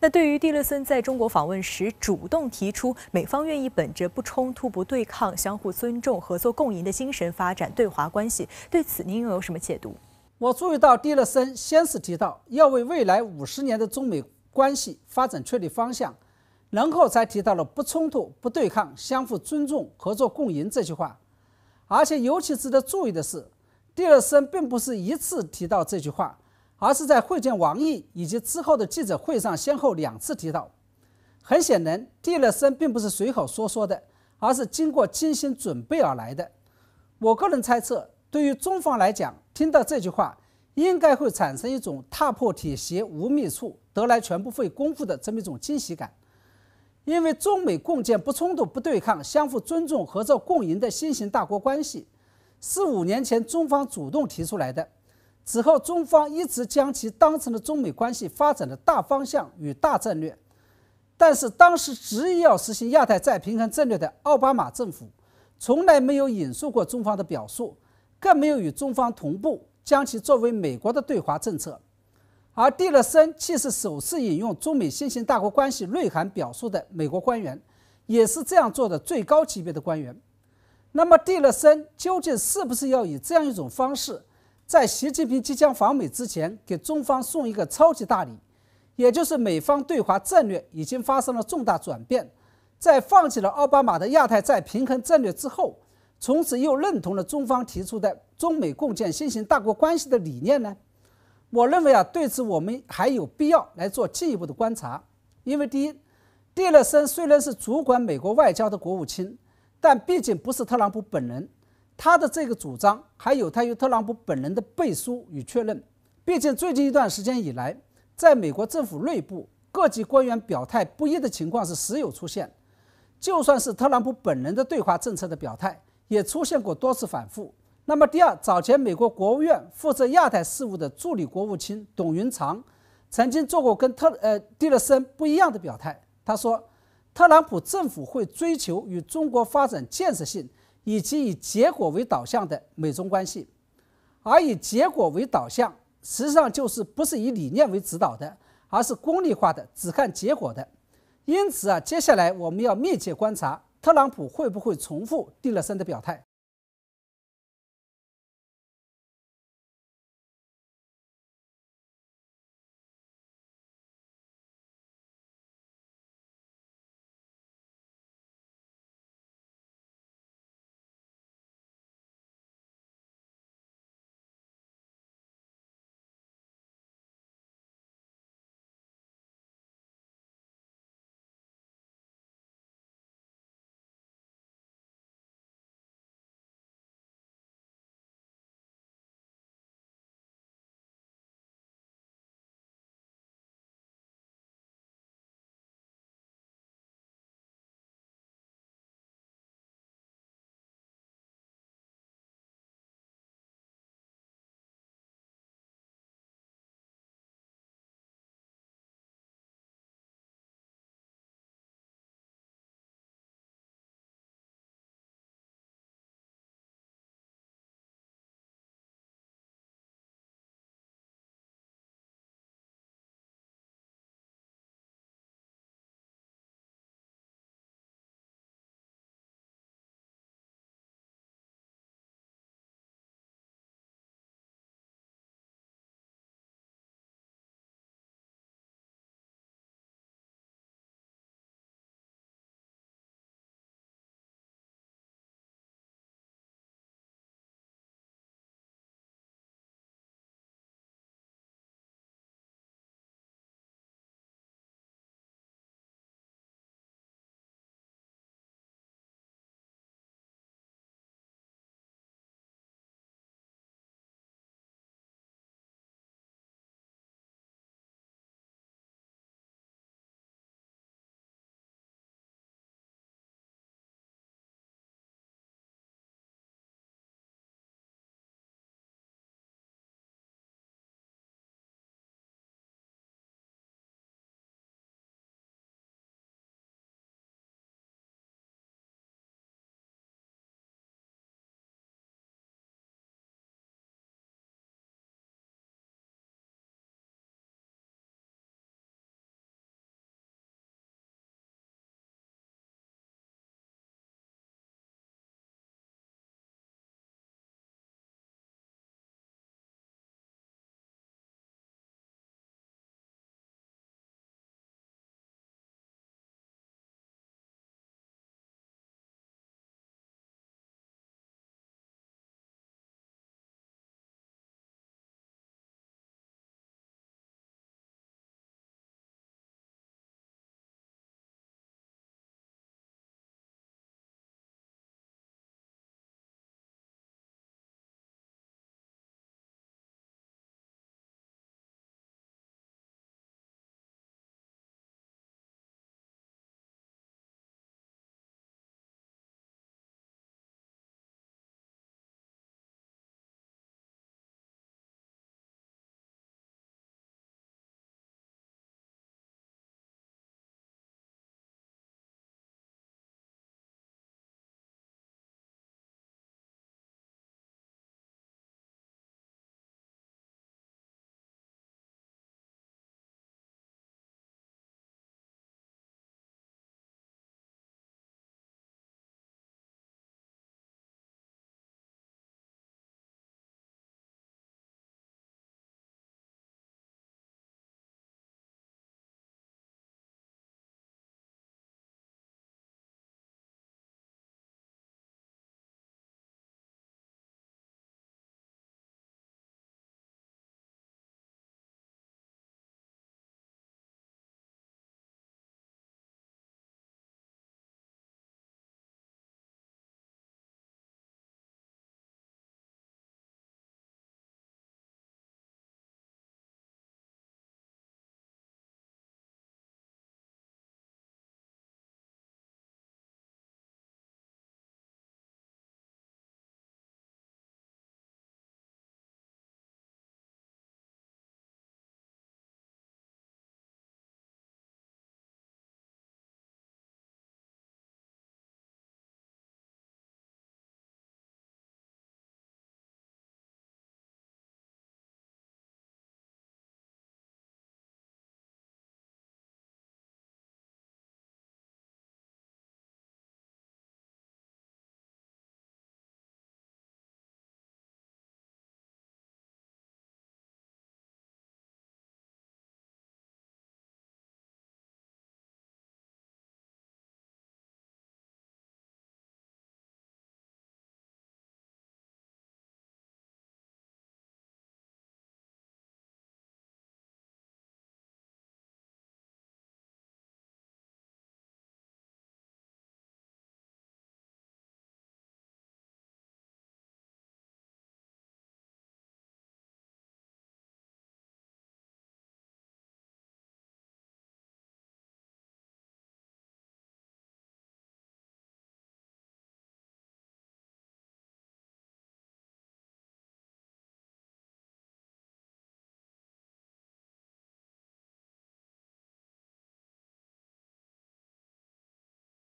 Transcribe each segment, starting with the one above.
那对于蒂勒森在中国访问时主动提出美方愿意本着不冲突、不对抗、相互尊重、合作共赢的精神发展对华关系，对此您又有什么解读？我注意到蒂勒森先是提到要为未来五十年的中美关系发展确立方向，然后才提到了不冲突、不对抗、相互尊重、合作共赢这句话。而且尤其值得注意的是，蒂勒森并不是一次提到这句话。而是在会见王毅以及之后的记者会上，先后两次提到。很显然，蒂勒森并不是随口说说的，而是经过精心准备而来的。我个人猜测，对于中方来讲，听到这句话，应该会产生一种“踏破铁鞋无觅处，得来全不费工夫”的这么一种惊喜感。因为中美共建不冲突不对抗、相互尊重、合作共赢的新型大国关系，是五年前中方主动提出来的。此后，中方一直将其当成了中美关系发展的大方向与大战略。但是，当时执意要实行亚太再平衡战略的奥巴马政府，从来没有引述过中方的表述，更没有与中方同步将其作为美国的对华政策。而蒂勒森既是首次引用中美新型大国关系内涵表述的美国官员，也是这样做的最高级别的官员。那么，蒂勒森究竟是不是要以这样一种方式？在习近平即将访美之前，给中方送一个超级大礼，也就是美方对华战略已经发生了重大转变，在放弃了奥巴马的亚太再平衡战略之后，从此又认同了中方提出的中美共建新型大国关系的理念呢？我认为啊，对此我们还有必要来做进一步的观察，因为第一，蒂勒森虽然是主管美国外交的国务卿，但毕竟不是特朗普本人。他的这个主张还有他于特朗普本人的背书与确认。毕竟最近一段时间以来，在美国政府内部各级官员表态不一的情况是时有出现。就算是特朗普本人的对华政策的表态，也出现过多次反复。那么第二，早前美国国务院负责亚太事务的助理国务卿董云长曾经做过跟特呃蒂勒森不一样的表态。他说，特朗普政府会追求与中国发展建设性。以及以结果为导向的美中关系，而以结果为导向，实际上就是不是以理念为指导的，而是功利化的，只看结果的。因此啊，接下来我们要密切观察特朗普会不会重复定了身的表态。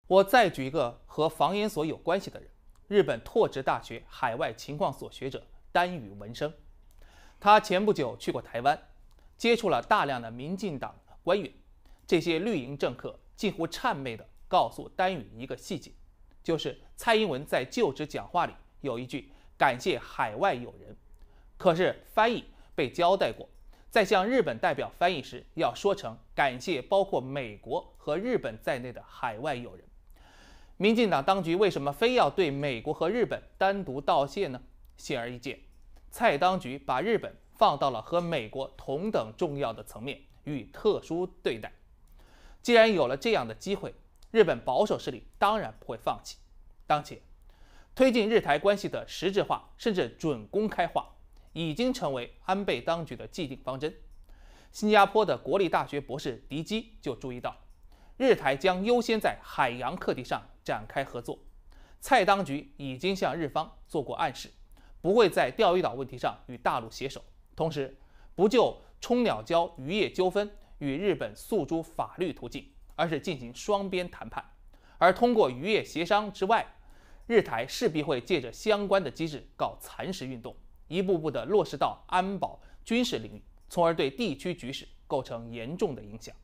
我再举一个和房研所有关系的人，日本拓殖大学海外情况所学者丹羽文生，他前不久去过台湾，接触了大量的民进党官员，这些绿营政客近乎谄媚地告诉丹羽一个细节，就是蔡英文在就职讲话里有一句感谢海外友人，可是翻译被交代过，在向日本代表翻译时要说成感谢包括美国和日本在内的海外友人。民进党当局为什么非要对美国和日本单独道谢呢？显而易见，蔡当局把日本放到了和美国同等重要的层面，予以特殊对待。既然有了这样的机会，日本保守势力当然不会放弃。当前，推进日台关系的实质化甚至准公开化，已经成为安倍当局的既定方针。新加坡的国立大学博士迪基就注意到。日台将优先在海洋课题上展开合作。蔡当局已经向日方做过暗示，不会在钓鱼岛问题上与大陆携手，同时不就冲鸟礁渔业纠纷与日本诉诸法律途径，而是进行双边谈判。而通过渔业协商之外，日台势必会借着相关的机制搞蚕食运动，一步步地落实到安保、军事领域，从而对地区局势构成严重的影响。